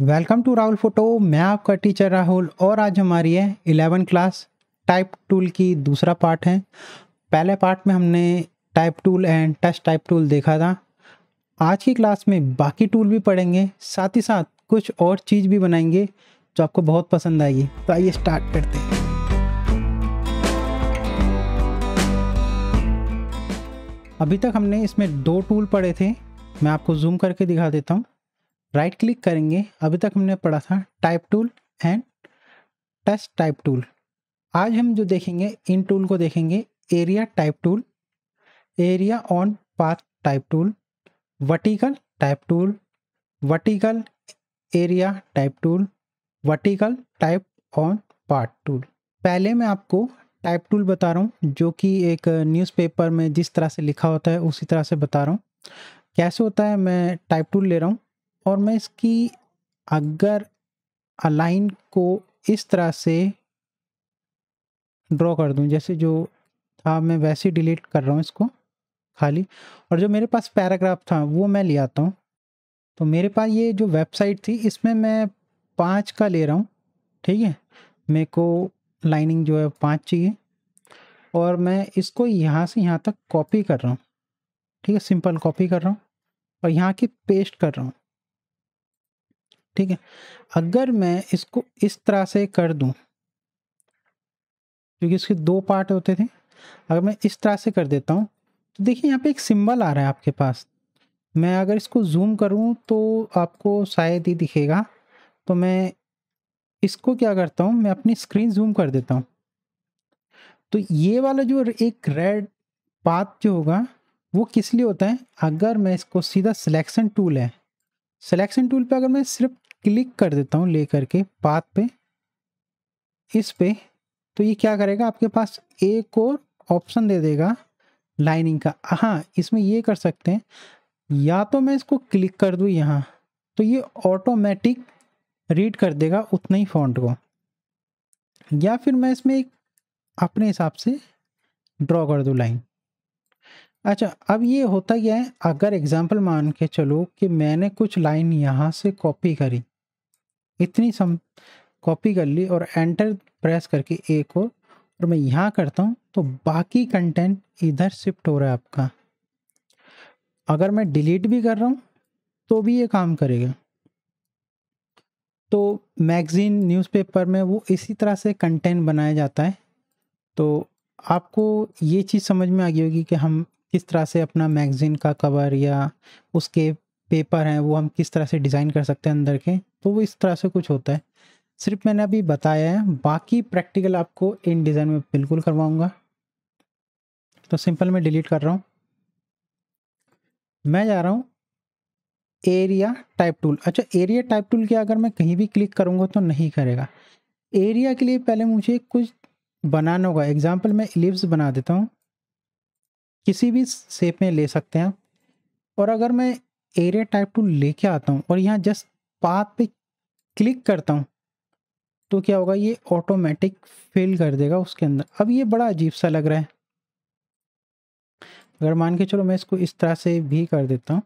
welcome to Rahul photo मैं आपका teacher Rahul और आज हमारी है इलेवन क्लास टाइप टूल की दूसरा पार्ट है पहले पार्ट में हमने type tool and touch type tool देखा था आज की क्लास में बाकी टूल भी पढ़ेंगे साथ ही साथ कुछ और चीज़ भी बनाएंगे जो आपको बहुत पसंद आएगी तो आइए स्टार्ट करते हैं अभी तक हमने इसमें दो टूल पढ़े थे मैं आपको जूम करके दिखा देता हूँ राइट क्लिक करेंगे अभी तक हमने पढ़ा था type tool and touch type tool आज हम जो देखेंगे इन टूल को देखेंगे area type tool area on path type tool vertical type tool vertical area type tool vertical type on part tool पहले मैं आपको टाइप टूल बता रहा हूँ जो कि एक न्यूज़पेपर में जिस तरह से लिखा होता है उसी तरह से बता रहा हूँ कैसे होता है मैं टाइप टूल ले रहा हूँ और मैं इसकी अगर अलाइन को इस तरह से ड्रॉ कर दूं जैसे जो था मैं वैसे ही डिलीट कर रहा हूँ इसको खाली और जो मेरे पास पैराग्राफ था वो मैं ले आता हूँ तो मेरे पास ये जो वेबसाइट थी इसमें मैं पाँच का ले रहा हूँ ठीक है मेरे को लाइनिंग जो है पाँच चाहिए और मैं इसको यहाँ से यहाँ तक कॉपी कर रहा हूँ ठीक है सिंपल कॉपी कर रहा हूँ और यहाँ की पेस्ट कर रहा हूँ ठीक है अगर मैं इसको इस तरह से कर दूं क्योंकि इसके दो पार्ट होते थे अगर मैं इस तरह से कर देता हूँ तो देखिए यहाँ पे एक सिंबल आ रहा है आपके पास मैं अगर इसको जूम करूँ तो आपको शायद ही दिखेगा तो मैं इसको क्या करता हूँ मैं अपनी स्क्रीन जूम कर देता हूँ तो ये वाला जो एक रेड पाथ जो होगा वो किस लिए होता है अगर मैं इसको सीधा सिलेक्शन टूल है सिलेक्शन टूल पे अगर मैं सिर्फ क्लिक कर देता हूँ ले करके पाथ पे इस पे तो ये क्या करेगा आपके पास एक और ऑप्शन दे देगा लाइनिंग का हाँ इसमें ये कर सकते हैं या तो मैं इसको क्लिक कर दूँ यहाँ तो ये ऑटोमेटिक रीड कर देगा उतना ही फॉन्ट को या फिर मैं इसमें एक अपने हिसाब से ड्रॉ कर दूँ लाइन अच्छा अब ये होता क्या है अगर एग्जांपल मान के चलो कि मैंने कुछ लाइन यहाँ से कॉपी करी इतनी सम कॉपी कर ली और एंटर प्रेस करके एक और और मैं यहाँ करता हूँ तो बाकी कंटेंट इधर शिफ्ट हो रहा है आपका अगर मैं डिलीट भी कर रहा हूँ तो भी ये काम करेगा तो मैगज़ीन न्यूज़पेपर में वो इसी तरह से कंटेंट बनाया जाता है तो आपको ये चीज़ समझ में आ गई होगी कि हम किस तरह से अपना मैगज़ीन का कवर या उसके पेपर हैं वो हम किस तरह से डिज़ाइन कर सकते हैं अंदर के तो वो इस तरह से कुछ होता है सिर्फ मैंने अभी बताया है बाकी प्रैक्टिकल आपको इन डिज़ाइन में बिल्कुल करवाऊँगा तो सिंपल मैं डिलीट कर रहा हूँ मैं जा रहा हूँ एरिया टाइप टूल अच्छा एरिया टाइप टूल के अगर मैं कहीं भी क्लिक करूँगा तो नहीं करेगा एरिया के लिए पहले मुझे कुछ बनाना होगा एग्जाम्पल मैं इलिप्स बना देता हूँ किसी भी शेप में ले सकते हैं और अगर मैं एरिया टाइप टू लेके आता हूँ और यहाँ जस्ट पाथ पे क्लिक करता हूँ तो क्या होगा ये ऑटोमेटिक फिल कर देगा उसके अंदर अब ये बड़ा अजीब सा लग रहा है अगर मान के चलो मैं इसको इस तरह से भी कर देता हूँ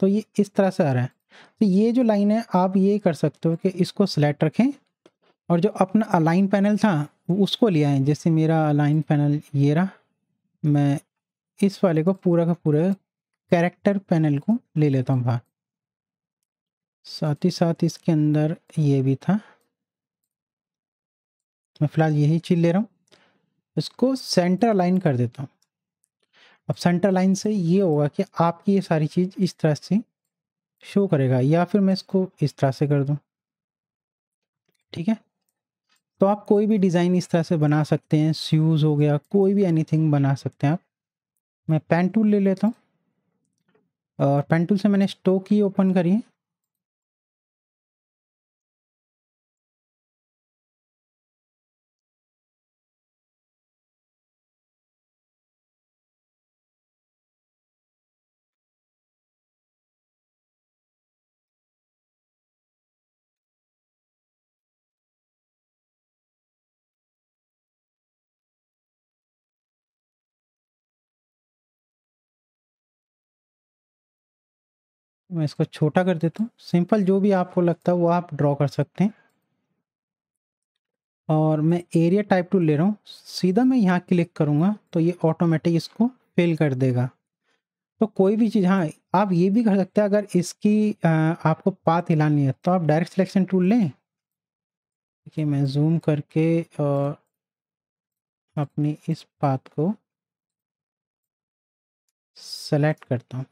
तो ये इस तरह से आ रहा है तो ये जो लाइन है आप ये कर सकते हो कि इसको सिलेक्ट रखें और जो अपना अलाइन पैनल था उसको ले आए जैसे मेरा अलाइन पैनल ये रहा मैं इस वाले को पूरा का पूरा कैरेक्टर पैनल को ले लेता हूँ बाहर साथ ही साथ इसके अंदर ये भी था मैं फिलहाल यही चीज़ ले रहा हूँ इसको सेंटर लाइन कर देता हूँ अब सेंटर लाइन से ये होगा कि आपकी ये सारी चीज़ इस तरह से शो करेगा या फिर मैं इसको इस तरह से कर दूँ ठीक है तो आप कोई भी डिज़ाइन इस तरह से बना सकते हैं शूज़ हो गया कोई भी एनीथिंग बना सकते हैं आप मैं पेन टूल ले लेता हूँ और पेन टूल से मैंने स्टोक ही ओपन करी है मैं इसको छोटा कर देता हूँ सिंपल जो भी आपको लगता है वो आप ड्रॉ कर सकते हैं और मैं एरिया टाइप टू ले रहा हूँ सीधा मैं यहाँ क्लिक करूँगा तो ये ऑटोमेटिक इसको फिल कर देगा तो कोई भी चीज़ हाँ आप ये भी कर सकते हैं अगर इसकी आ, आपको पात हिलानी है तो आप डायरेक्ट सिलेक्शन टूल लें ठीक है मैं जूम करके और अपनी इस पात को सेलेक्ट करता हूँ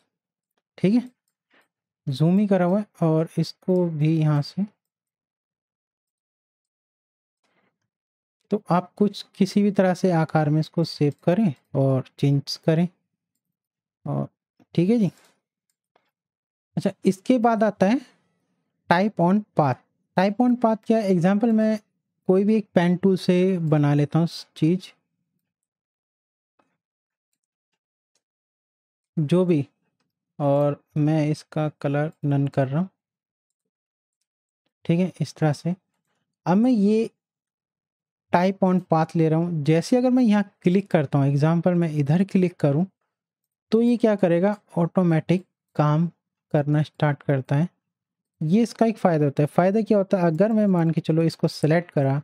ठीक है जूम ही करा हुआ है और इसको भी यहाँ से तो आप कुछ किसी भी तरह से आकार में इसको सेव करें और चेंज करें और ठीक है जी अच्छा इसके बाद आता है type on path type on path क्या एग्जाम्पल मैं कोई भी एक पेन टूल से बना लेता हूँ चीज जो भी और मैं इसका कलर नन कर रहा हूँ ठीक है इस तरह से अब मैं ये टाइप ऑन पाथ ले रहा हूँ जैसे अगर मैं यहाँ क्लिक करता हूँ एग्जाम्पल मैं इधर क्लिक करूँ तो ये क्या करेगा ऑटोमेटिक काम करना स्टार्ट करता है ये इसका एक फ़ायदा होता है फ़ायदा क्या होता है अगर मैं मान के चलो इसको सेलेक्ट करा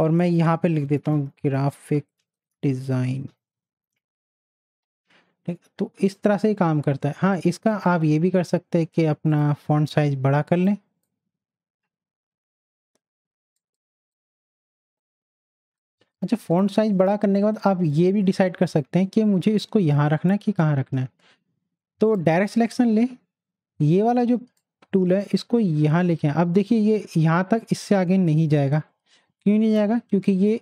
और मैं यहाँ पे लिख देता हूँ ग्राफिक डिज़ाइन तो इस तरह से ही काम करता है हाँ इसका आप ये भी कर सकते हैं कि अपना फॉन्ट साइज बड़ा कर लें अच्छा फॉन्ट साइज बड़ा करने के बाद आप ये भी डिसाइड कर सकते हैं कि मुझे इसको यहाँ रखना है कि कहाँ रखना है तो डायरेक्ट सिलेक्शन ले ये वाला जो टूल है इसको यहाँ लेके आए अब देखिए ये यहाँ तक इससे आगे नहीं जाएगा क्यों नहीं जाएगा क्योंकि ये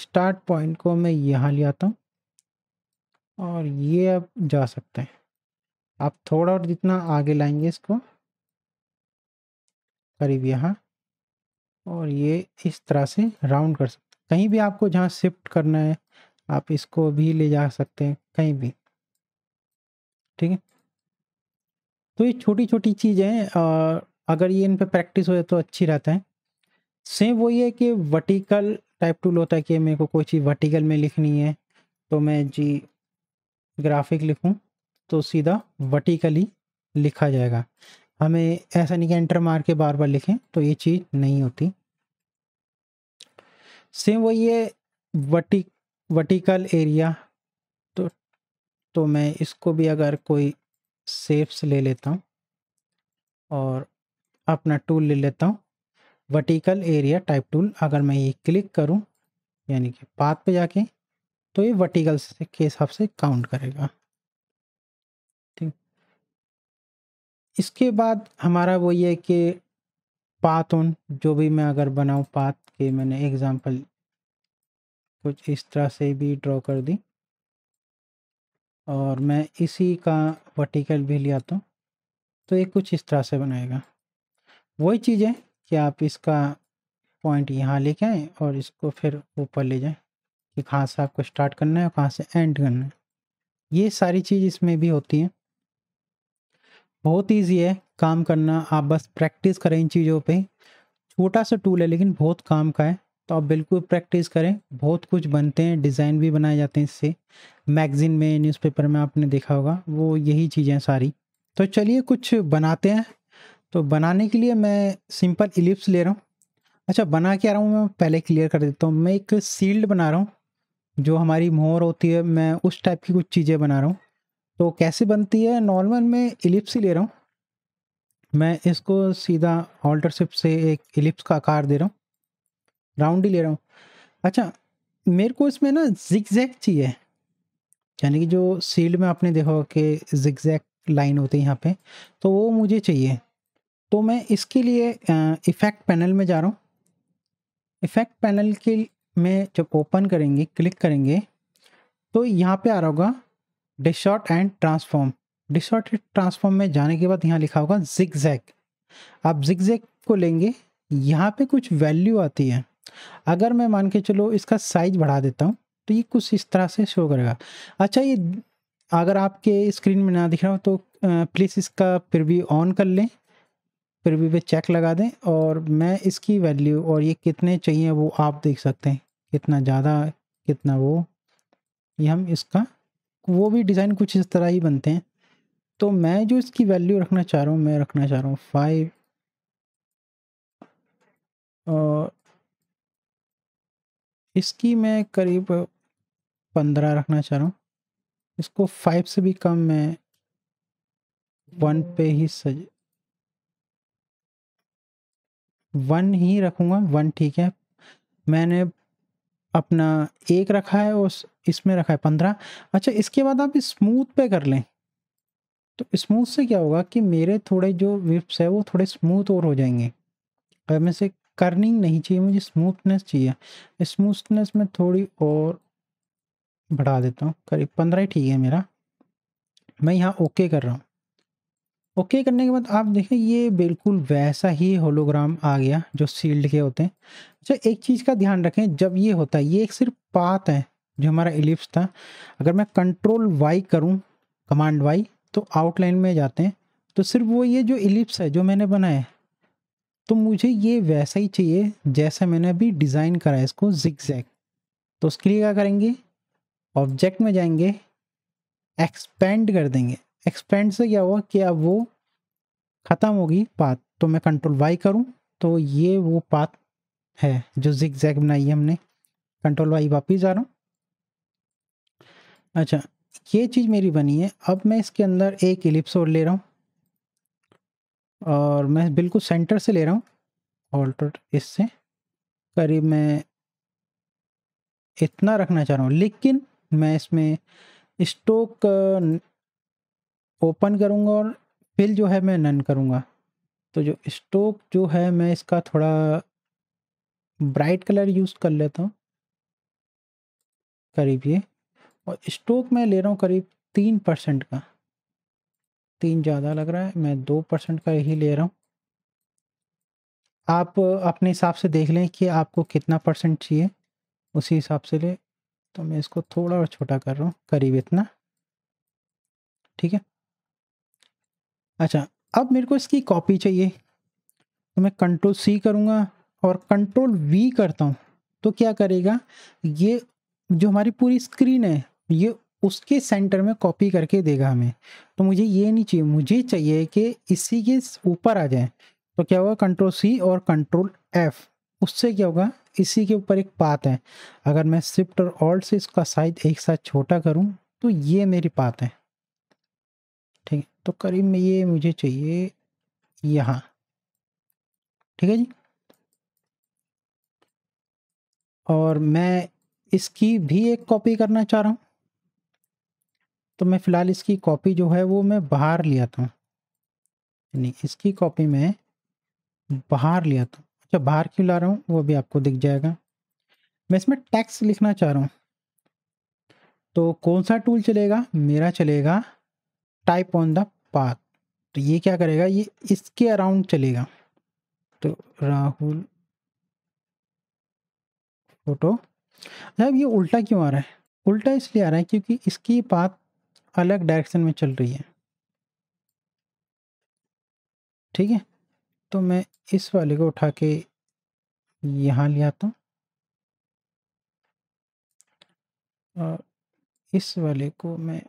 स्टार्ट पॉइंट को मैं यहाँ ले आता हूँ और ये अब जा सकते हैं आप थोड़ा और जितना आगे लाएंगे इसको करीब यहाँ और ये इस तरह से राउंड कर सकते हैं कहीं भी आपको जहाँ शिफ्ट करना है आप इसको भी ले जा सकते हैं कहीं भी ठीक है तो ये छोटी छोटी चीज़ें अगर ये इन पर प्रैक्टिस हो जाए तो अच्छी रहता है सेम वही है कि वर्टिकल टाइप टूल होता है कि मेरे को कोई चीज़ वर्टिकल में लिखनी है तो मैं जी ग्राफिक लिखूं तो सीधा वर्टिकली लिखा जाएगा हमें ऐसा नहीं कि एंटर मार के बार बार लिखें तो ये चीज़ नहीं होती सेम वही है वर्टि वर्टिकल एरिया तो तो मैं इसको भी अगर कोई सेप्स ले लेता हूँ और अपना टूल ले लेता हूँ वर्टिकल एरिया टाइप टूल अगर मैं ये क्लिक करूँ यानी कि पाथ पे जाके तो ये वर्टिकल के हिसाब से काउंट करेगा ठीक इसके बाद हमारा वो ये कि पात उन जो भी मैं अगर बनाऊँ पात के मैंने एग्ज़ाम्पल कुछ इस तरह से भी ड्रॉ कर दी और मैं इसी का वर्टिकल भी लिया तो तो ये कुछ इस तरह से बनाएगा वही चीज़ है कि आप इसका पॉइंट यहाँ लेके आएँ और इसको फिर ऊपर ले जाएं कि कहाँ से आपको स्टार्ट करना है और कहाँ से एंड करना है ये सारी चीज़ इसमें भी होती है बहुत ईजी है काम करना आप बस प्रैक्टिस करें इन चीज़ों पे छोटा सा टूल है लेकिन बहुत काम का है तो आप बिल्कुल प्रैक्टिस करें बहुत कुछ बनते हैं डिज़ाइन भी बनाए जाते हैं इससे मैगज़ीन में न्यूज़पेपर में आपने देखा होगा वो यही चीज़ें सारी तो चलिए कुछ बनाते हैं तो बनाने के लिए मैं सिंपल इलिप्स ले रहा हूँ अच्छा बना के आ रहा हूँ मैं पहले क्लियर कर देता हूँ मैं एक सील्ड बना रहा हूँ जो हमारी मोहर होती है मैं उस टाइप की कुछ चीज़ें बना रहा हूँ तो कैसे बनती है नॉर्मल मैं इलिप्स ही ले रहा हूँ मैं इसको सीधा ऑल्टरशिप से एक इलिप्स का आकार दे रहा हूँ राउंड ही ले रहा हूँ अच्छा मेरे को इसमें ना जिक्जैक चाहिए यानी कि जो सील्ड में आपने देखा कि जिक्जैक लाइन होती है यहाँ पे तो वो मुझे चाहिए तो मैं इसके लिए इफ़ेक्ट पैनल में जा रहा हूँ इफ़ेक्ट पैनल के में जब ओपन करेंगे क्लिक करेंगे तो यहाँ पे आ रहा होगा distort and transform distort and transform में जाने के बाद यहाँ लिखा होगा जिक जैक आप जिक जैक को लेंगे यहाँ पे कुछ वैल्यू आती है अगर मैं मान के चलो इसका साइज बढ़ा देता हूँ तो ये कुछ इस तरह से शो करेगा अच्छा ये अगर आपके स्क्रीन में ना दिख रहा हो तो प्लीज़ इसका फिर भी ऑन कर लें फिर भी वे चेक लगा दें और मैं इसकी वैल्यू और ये कितने चाहिए वो आप देख सकते हैं कितना ज़्यादा कितना वो ये हम इसका वो भी डिज़ाइन कुछ इस तरह ही बनते हैं तो मैं जो इसकी वैल्यू रखना चाह रहा हूँ मैं रखना चाह रहा हूँ फाइव और इसकी मैं करीब पंद्रह रखना चाह रहा हूँ इसको फाइव से भी कम मैं वन पे ही सज वन ही रखूँगा वन ठीक है मैंने अपना एक रखा है और इसमें रखा है पंद्रह अच्छा इसके बाद आप स्मूथ पे कर लें तो स्मूथ से क्या होगा कि मेरे थोड़े जो विप्स है वो थोड़े स्मूथ और हो जाएंगे अगर मैं से कर्निंग नहीं चाहिए मुझे स्मूथनेस चाहिए स्मूथनेस में थोड़ी और बढ़ा देता हूँ करीब पंद्रह ही ठीक है मेरा मैं यहाँ ओके कर रहा हूँ ओके करने के बाद आप देखें ये बिल्कुल वैसा ही होलोग्राम आ गया जो सील्ड के होते हैं अच्छा एक चीज़ का ध्यान रखें जब ये होता है ये एक सिर्फ पात है जो हमारा एलिप्स था अगर मैं कंट्रोल वाई करूँ कमांड वाई तो आउटलाइन में जाते हैं तो सिर्फ वो ये जो एलिप्स है जो मैंने बनाया है तो मुझे ये वैसा ही चाहिए जैसा मैंने अभी डिज़ाइन करा है इसको जिक तो उसके लिए क्या करेंगे ऑब्जेक्ट में जाएंगे एक्सपेंड कर देंगे एक्सपेंड से क्या हुआ कि अब वो ख़त्म होगी पाथ तो मैं कंट्रोल वाई करूँ तो ये वो पाथ है जो जिक जैग बनाई है हमने कंट्रोल वाई वापिस जा रहा हूँ अच्छा ये चीज़ मेरी बनी है अब मैं इसके अंदर एक इलिप्स और ले रहा हूँ और मैं बिल्कुल सेंटर से ले रहा हूँ ऑल्टर इससे करीब मैं इतना रखना चाह रहा हूँ लेकिन मैं इसमें स्टोक ओपन करूँगा और फिल जो है मैं नन करूँगा तो जो स्टोक जो है मैं इसका थोड़ा ब्राइट कलर यूज़ कर लेता हूँ करीब ये और स्टोक मैं ले रहा हूँ करीब तीन परसेंट का तीन ज़्यादा लग रहा है मैं दो परसेंट का ही ले रहा हूँ आप अपने हिसाब से देख लें कि आपको कितना परसेंट चाहिए उसी हिसाब से ले तो मैं इसको थोड़ा और छोटा कर रहा हूँ करीब इतना ठीक है अच्छा अब मेरे को इसकी कॉपी चाहिए तो मैं कंट्रोल सी करूँगा और कंट्रोल वी करता हूँ तो क्या करेगा ये जो हमारी पूरी स्क्रीन है ये उसके सेंटर में कॉपी करके देगा हमें तो मुझे ये नहीं चाहिए मुझे चाहिए कि इसी के ऊपर आ जाए तो क्या होगा कंट्रोल सी और कंट्रोल एफ़ उससे क्या होगा इसी के ऊपर एक पात है अगर मैं स्विफ्ट और ऑल्ट से इसका साइज एक साथ छोटा करूँ तो ये मेरी पात है ठीक है तो करीब में ये मुझे चाहिए यहाँ ठीक है जी और मैं इसकी भी एक कॉपी करना चाह रहा हूँ तो मैं फ़िलहाल इसकी कॉपी जो है वो मैं बाहर ले आता हूँ नहीं इसकी कॉपी मैं बाहर ले आता हूँ अच्छा बाहर क्यों ला रहा हूँ वो भी आपको दिख जाएगा मैं इसमें टैक्स लिखना चाह रहा हूँ तो कौन सा टूल चलेगा मेरा चलेगा टाइप ऑन द पाथ तो ये क्या करेगा ये इसके अराउंड चलेगा तो राहुल फोटो अब ये उल्टा क्यों आ रहा है उल्टा इसलिए आ रहा है क्योंकि इसकी पात अलग डायरेक्शन में चल रही है ठीक है तो मैं इस वाले को उठा के यहाँ ले आता हूँ और इस वाले को मैं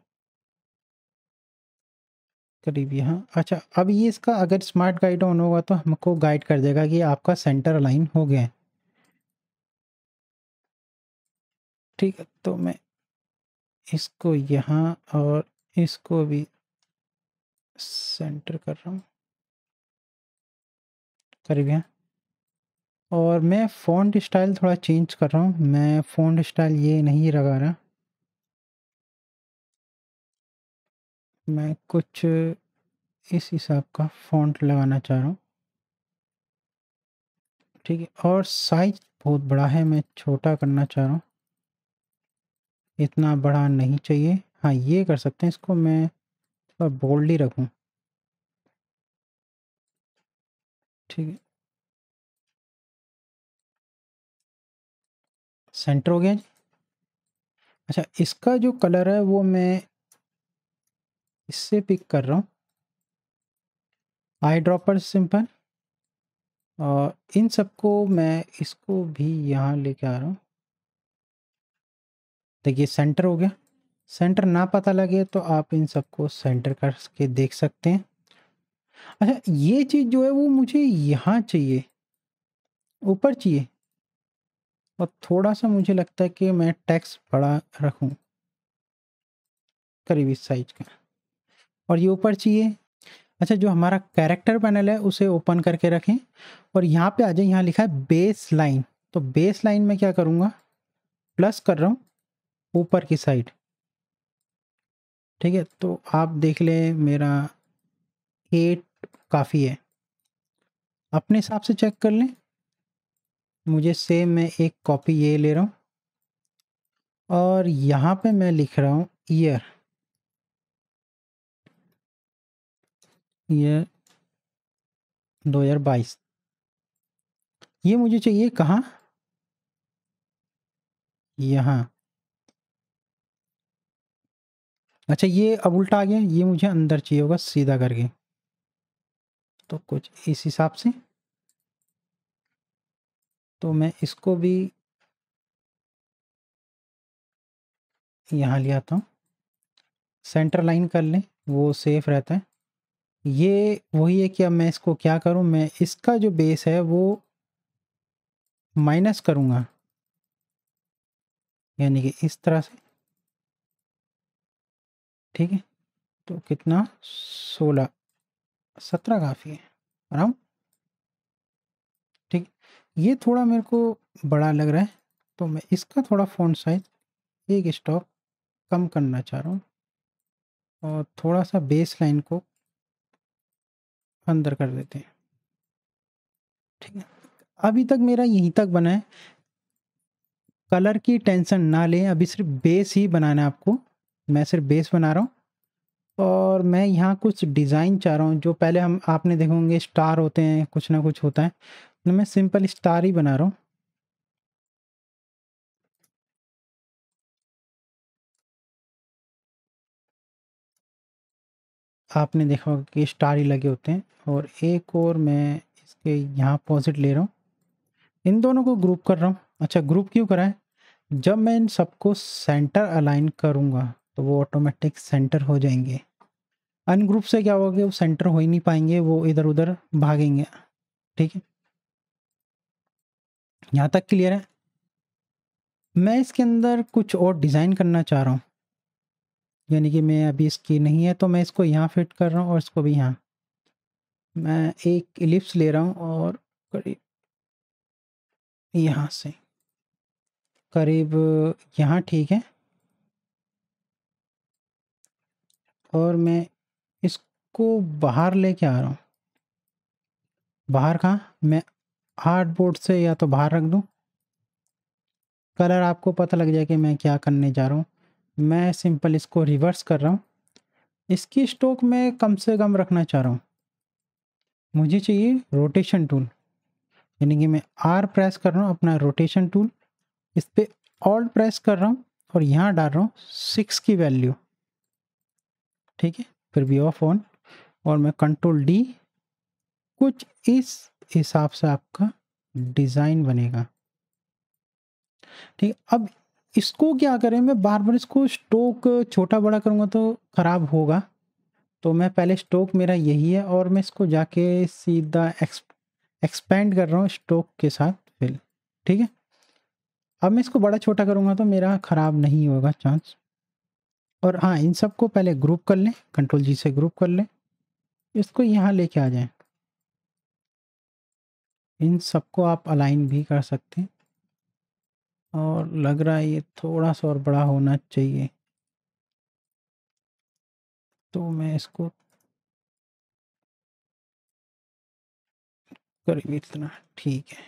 करीब यहाँ अच्छा अब ये इसका अगर स्मार्ट गाइड ऑन होगा तो हमको गाइड कर देगा कि आपका सेंटर लाइन हो गया है ठीक है तो मैं इसको यहाँ और इसको भी सेंटर कर रहा हूँ करीब यहाँ और मैं फ़ॉन्ट स्टाइल थोड़ा चेंज कर रहा हूँ मैं फ़ॉन्ट स्टाइल ये नहीं लगा रहा मैं कुछ इस हिसाब का फॉन्ट लगाना चाह रहा हूँ ठीक है और साइज बहुत बड़ा है मैं छोटा करना चाह रहा हूँ इतना बड़ा नहीं चाहिए हाँ ये कर सकते हैं इसको मैं थोड़ा बोल्डली रखूँ ठीक है सेंटर हो गया जी अच्छा इसका जो कलर है वो मैं इससे पिक कर रहा हूँ आई ड्रॉपर सिंपल और इन सबको मैं इसको भी यहाँ लेके आ रहा हूँ देखिए सेंटर हो गया सेंटर ना पता लगे तो आप इन सबको सेंटर करके देख सकते हैं अच्छा ये चीज़ जो है वो मुझे यहाँ चाहिए ऊपर चाहिए और थोड़ा सा मुझे लगता है कि मैं टैक्स बड़ा रखूँ करीब इस साइज का और ये ऊपर चाहिए अच्छा जो हमारा कैरेक्टर पैनल है उसे ओपन करके रखें और यहाँ पे आ जाए यहाँ लिखा है बेस लाइन तो बेस लाइन में क्या करूँगा प्लस कर रहा हूँ ऊपर की साइड ठीक है तो आप देख लें मेरा एट काफ़ी है अपने हिसाब से चेक कर लें मुझे सेम मैं एक कॉपी ये ले रहा हूँ और यहाँ पे मैं लिख रहा हूँ ईयर ये 2022 ये मुझे चाहिए कहाँ यहाँ अच्छा ये अब उल्टा आ गया ये मुझे अंदर चाहिए होगा सीधा करके तो कुछ इस हिसाब से तो मैं इसको भी यहाँ ले आता हूँ सेंटर लाइन कर लें वो सेफ रहता है ये वही है कि अब मैं इसको क्या करूं मैं इसका जो बेस है वो माइनस करूंगा यानी कि इस तरह से ठीक है तो कितना सोलह सत्रह काफ़ी है आराम ठीक ये थोड़ा मेरे को बड़ा लग रहा है तो मैं इसका थोड़ा फोन साइज एक स्टॉप कम करना चाह रहा हूँ और थोड़ा सा बेस लाइन को अंदर कर देते हैं ठीक है अभी तक मेरा यहीं तक बना है कलर की टेंशन ना लें अभी सिर्फ बेस ही बनाना है आपको मैं सिर्फ बेस बना रहा हूँ और मैं यहाँ कुछ डिज़ाइन चाह रहा हूँ जो पहले हम आपने देखोगे स्टार होते हैं कुछ ना कुछ होता है मैं सिंपल स्टार ही बना रहा हूँ आपने देखा होगा कि स्टार ही लगे होते हैं और एक और मैं इसके यहाँ अपोजिट ले रहा हूँ इन दोनों को ग्रुप कर रहा हूँ अच्छा ग्रुप क्यों कराएं जब मैं इन सबको सेंटर अलाइन करूँगा तो वो ऑटोमेटिक सेंटर हो जाएंगे अनग्रुप से क्या होगा कि वो सेंटर हो ही नहीं पाएंगे वो इधर उधर भागेंगे ठीक है यहाँ तक क्लियर है मैं इसके अंदर कुछ और डिज़ाइन करना चाह रहा हूँ यानी कि मैं अभी इसकी नहीं है तो मैं इसको यहाँ फिट कर रहा हूँ और इसको भी यहाँ मैं एक इलिप्स ले रहा हूँ और करीब यहाँ से करीब यहाँ ठीक है और मैं इसको बाहर लेके आ रहा हूँ बाहर कहाँ मैं हार्ड बोर्ड से या तो बाहर रख दूँ कलर आपको पता लग जाए कि मैं क्या करने जा रहा हूँ मैं सिंपल इसको रिवर्स कर रहा हूँ इसकी स्टोक मैं कम से कम रखना चाह रहा हूँ मुझे चाहिए रोटेशन टूल यानी कि मैं आर प्रेस कर रहा हूँ अपना रोटेशन टूल इस पर ऑल प्रेस कर रहा हूँ और यहाँ डाल रहा हूँ सिक्स की वैल्यू ठीक है फिर भी ऑफ ऑन और मैं कंट्रोल डी कुछ इस हिसाब से आपका डिज़ाइन बनेगा ठीक अब इसको क्या करें मैं बार बार इसको स्टोक छोटा बड़ा करूँगा तो ख़राब होगा तो मैं पहले स्टोक मेरा यही है और मैं इसको जाके सीधा एक्सपेंड कर रहा हूँ स्टोक के साथ फिल ठीक है अब मैं इसको बड़ा छोटा करूँगा तो मेरा ख़राब नहीं होगा चांस और हाँ इन सबको पहले ग्रुप कर लें कंट्रोल जी से ग्रुप कर लें इसको यहाँ लेके आ जाएं इन सबको आप अलाइन भी कर सकते हैं और लग रहा है ये थोड़ा सा और बड़ा होना चाहिए तो मैं इसको करीब इतना ठीक है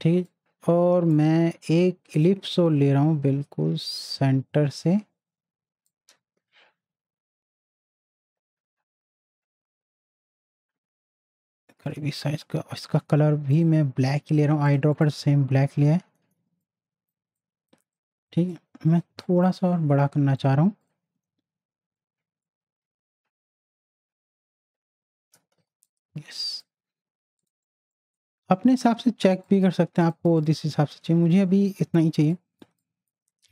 ठीक और मैं एक इलिप्सो ले रहा हूँ बिल्कुल सेंटर से करीबी साइज का इसका कलर भी मैं ब्लैक ही ले रहा हूँ आई ड्रॉपर सेम ब्लैक लिया है ठीक है मैं थोड़ा सा और बड़ा करना चाह रहा हूँ यस अपने हिसाब से चेक भी कर सकते हैं आपको जिस हिसाब से चाहिए मुझे अभी इतना ही चाहिए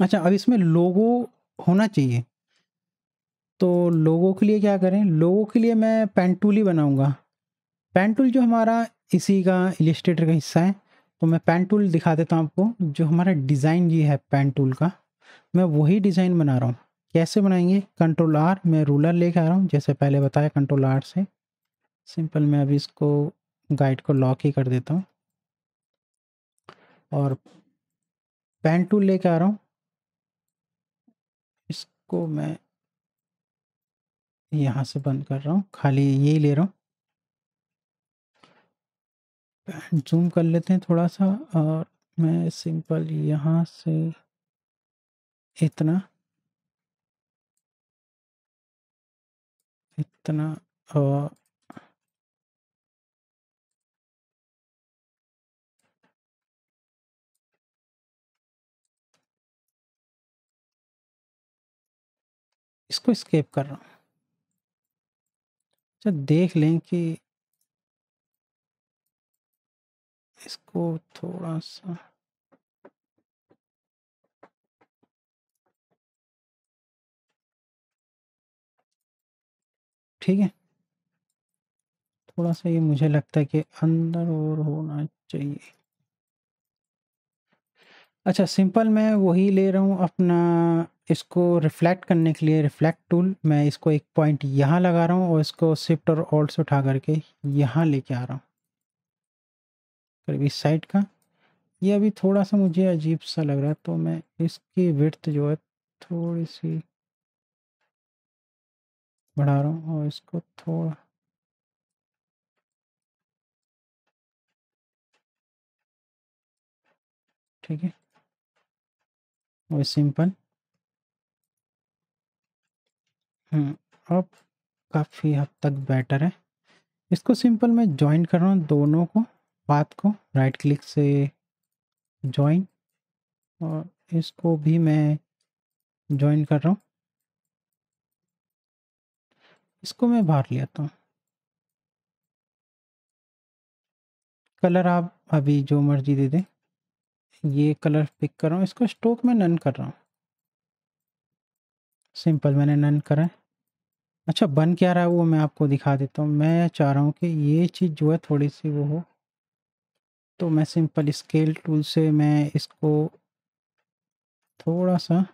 अच्छा अब इसमें लोगो होना चाहिए तो लोगों के लिए क्या करें लोगों के लिए मैं पेंटूली बनाऊंगा पेन टूल जो हमारा इसी का इलिस्ट्रेटर का हिस्सा है तो मैं पेन टूल दिखा देता हूँ आपको जो हमारा डिज़ाइन ये है पेन टूल का मैं वही डिज़ाइन बना रहा हूँ कैसे बनाएंगे कंट्रोल आर मैं रूलर लेके आ रहा हूँ जैसे पहले बताया कंट्रोल आर से सिंपल मैं अभी इसको गाइड को लॉक ही कर देता हूँ और पेन टूल लेके आ रहा हूँ इसको मैं यहाँ से बंद कर रहा हूँ खाली यही ले रहा हूँ जूम कर लेते हैं थोड़ा सा और मैं सिंपल यहाँ से इतना इतना और इसको स्केप कर रहा हूँ अच्छा देख लें कि इसको थोड़ा सा ठीक है थोड़ा सा ये मुझे लगता है कि अंदर और होना चाहिए अच्छा सिंपल मैं वही ले रहा हूँ अपना इसको रिफ्लेक्ट करने के लिए रिफ्लेक्ट टूल मैं इसको एक पॉइंट यहाँ लगा रहा हूँ और इसको शिफ्ट और ऑल्ट से उठा करके यहाँ लेके आ रहा हूँ करीब इस साइड का ये अभी थोड़ा सा मुझे अजीब सा लग रहा है तो मैं इसकी विर्थ जो है थोड़ी सी बढ़ा रहा हूँ और इसको थोड़ा ठीक है और सिंपल हम्म, अब काफ़ी हद तक बेटर है इसको सिंपल मैं ज्वाइन कर रहा हूँ दोनों को पाथ को राइट क्लिक से ज्वाइन और इसको भी मैं ज्वाइन कर रहा हूँ इसको मैं बाहर ले आता हूँ कलर आप अभी जो मर्जी दे दें ये कलर पिक कर रहा हूँ इसको स्ट्रोक में नन कर रहा हूँ सिंपल मैंने नन करा है अच्छा बन क्या रहा है वो मैं आपको दिखा देता हूँ मैं चाह रहा हूँ कि ये चीज़ जो है थोड़ी सी वो हो तो मैं सिंपल स्केल टूल से मैं इसको थोड़ा सा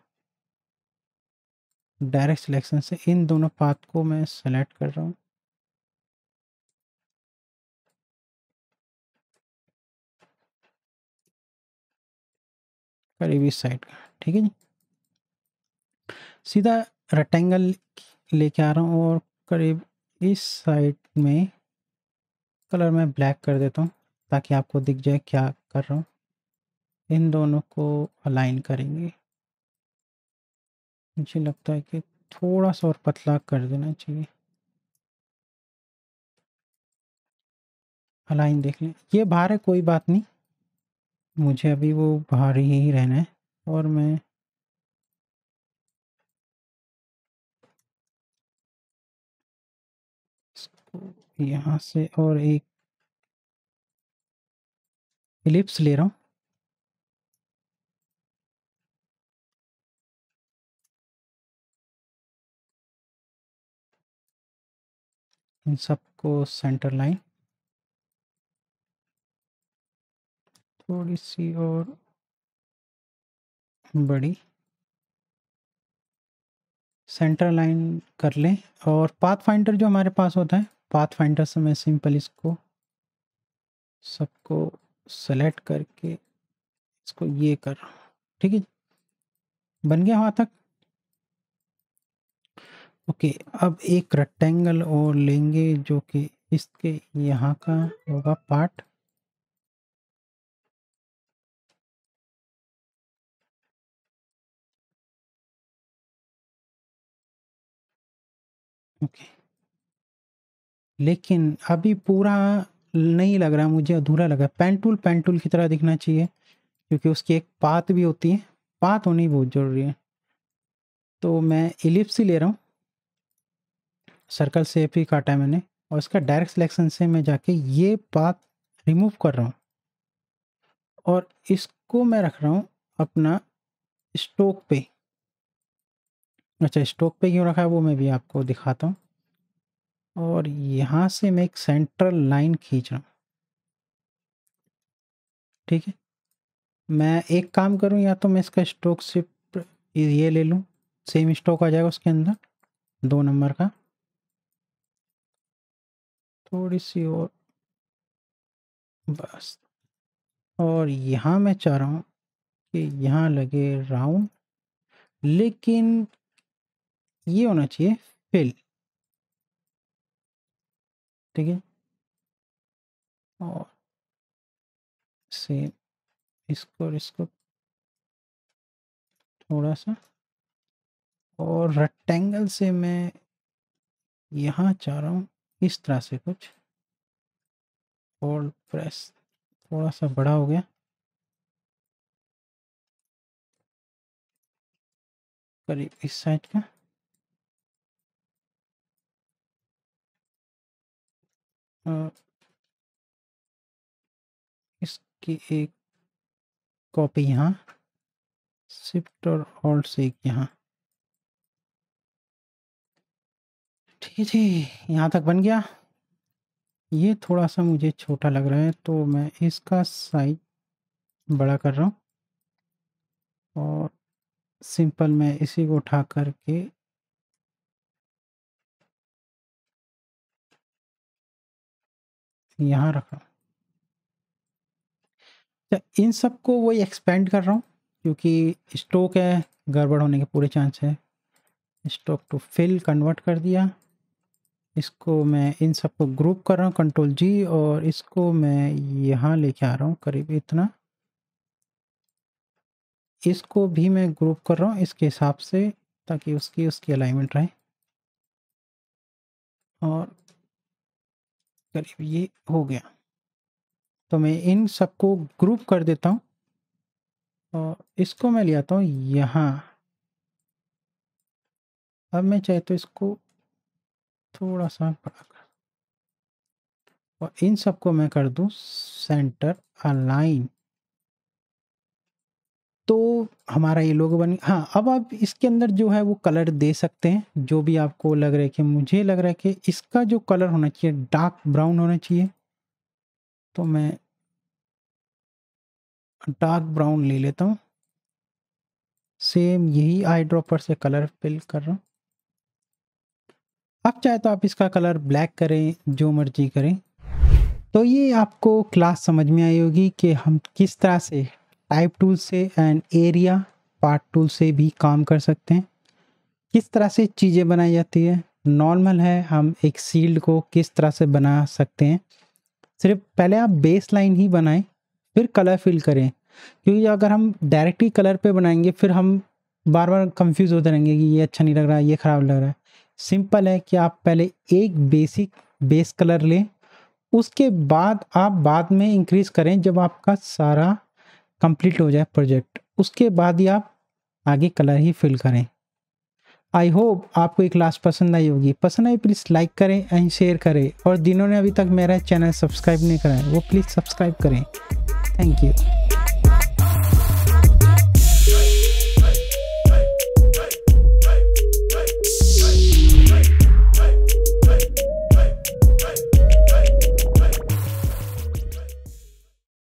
डायरेक्ट सिलेक्शन से इन दोनों पाथ को मैं सेलेक्ट कर रहा हूँ करीबी साइड का ठीक है जी सीधा रेक्टेंगल लेके आ रहा हूँ और करीब इस साइड में कलर मैं ब्लैक कर देता हूँ ताकि आपको दिख जाए क्या कर रहा हूँ इन दोनों को अलाइन करेंगे मुझे लगता है कि थोड़ा सा और पतला कर देना चाहिए अलाइन देख लें ये बाहर है कोई बात नहीं मुझे अभी वो बाहर ही रहना है और मैं यहाँ से और एक फिलिप्स ले रहा हूँ इन सबको सेंटर लाइन थोड़ी सी और बड़ी सेंटर लाइन कर लें और पाथ फाइंडर जो हमारे पास होता है पाथ फाइंडर से मैं सिंपल इसको सबको सेलेक्ट करके इसको ये कर ठीक है बन गया वहाँ तक ओके अब एक रेक्टेंगल और लेंगे जो कि इसके यहाँ का होगा पार्ट ओके लेकिन अभी पूरा नहीं लग रहा मुझे अधूरा लगा पेंटूल पेंटूल की तरह दिखना चाहिए क्योंकि उसकी एक पात भी होती है पात होनी बहुत ज़रूरी है तो मैं इलिप्स ही ले रहा हूँ सर्कल सेप ही काटा है मैंने और इसका डायरेक्ट सिलेक्शन से मैं जाके ये पात रिमूव कर रहा हूँ और इसको मैं रख रहा हूँ अपना स्टोक पे अच्छा स्टोक पे क्यों रखा है वो मैं भी आपको दिखाता हूँ और यहाँ से मैं एक सेंट्रल लाइन खींच रहा हूँ ठीक है मैं एक काम करूँ या तो मैं इसका स्ट्रोक शिफ्ट ये ले लूँ सेम स्ट्रोक आ जाएगा उसके अंदर दो नंबर का थोड़ी सी और बस और यहाँ मैं चाह रहा हूँ कि यहाँ लगे राउंड लेकिन ये होना चाहिए फिल ठीक है और सेम इसको और इसको थोड़ा सा और रेक्टेंगल से मैं यहाँ चाह रहा हूँ इस तरह से कुछ और प्रेस थोड़ा सा बड़ा हो गया करीब इस साइड का इसकी एक कॉपी यहाँ शिफ्ट और ऑल्ट से एक यहाँ ठीक है जी यहाँ तक बन गया ये थोड़ा सा मुझे छोटा लग रहा है तो मैं इसका साइज बड़ा कर रहा हूँ और सिंपल मैं इसी को उठा करके यहाँ रखा अच्छा तो इन सबको वही एक्सपेंड कर रहा हूँ क्योंकि स्टॉक है गड़बड़ होने के पूरे चांस है स्टॉक टू फिल कन्वर्ट कर दिया इसको मैं इन सब को ग्रुप कर रहा हूँ कंट्रोल जी और इसको मैं यहाँ लेके आ रहा हूँ करीब इतना इसको भी मैं ग्रुप कर रहा हूँ इसके हिसाब से ताकि उसकी उसकी अलाइनमेंट रहे और करीब ये हो गया तो मैं इन सबको ग्रुप कर देता हूँ और इसको मैं ले आता हूँ यहाँ अब मैं चाहे तो इसको थोड़ा सा बड़ा कर और इन सबको मैं कर दूँ सेंटर अलाइन तो हमारा ये लोग बन हाँ अब आप इसके अंदर जो है वो कलर दे सकते हैं जो भी आपको लग रहा है कि मुझे लग रहा है कि इसका जो कलर होना चाहिए डार्क ब्राउन होना चाहिए तो मैं डार्क ब्राउन ले लेता हूँ सेम यही आई ड्रॉपर से कलर फिल कर रहा हूँ आप चाहे तो आप इसका कलर ब्लैक करें जो मर्जी करें तो ये आपको क्लास समझ में आई होगी कि हम किस तरह से टाइप टूल से एंड एरिया पार्ट टूल से भी काम कर सकते हैं किस तरह से चीज़ें बनाई जाती है नॉर्मल है हम एक सील्ड को किस तरह से बना सकते हैं सिर्फ पहले आप बेस लाइन ही बनाएं फिर कलर फिल करें क्योंकि अगर हम डायरेक्टली कलर पे बनाएंगे फिर हम बार बार कंफ्यूज होते रहेंगे कि ये अच्छा नहीं लग रहा है ये ख़राब लग रहा है सिंपल है कि आप पहले एक बेसिक बेस कलर लें उसके बाद आप बाद में इंक्रीज़ करें जब आपका सारा कंप्लीट हो जाए प्रोजेक्ट उसके बाद ही आप आगे कलर ही फिल करें आई होप आपको ये क्लास पसंद आई होगी पसंद आई प्लीज़ लाइक करें एंड शेयर करें और जिन्होंने अभी तक मेरा चैनल सब्सक्राइब नहीं करा है वो प्लीज़ सब्सक्राइब करें थैंक यू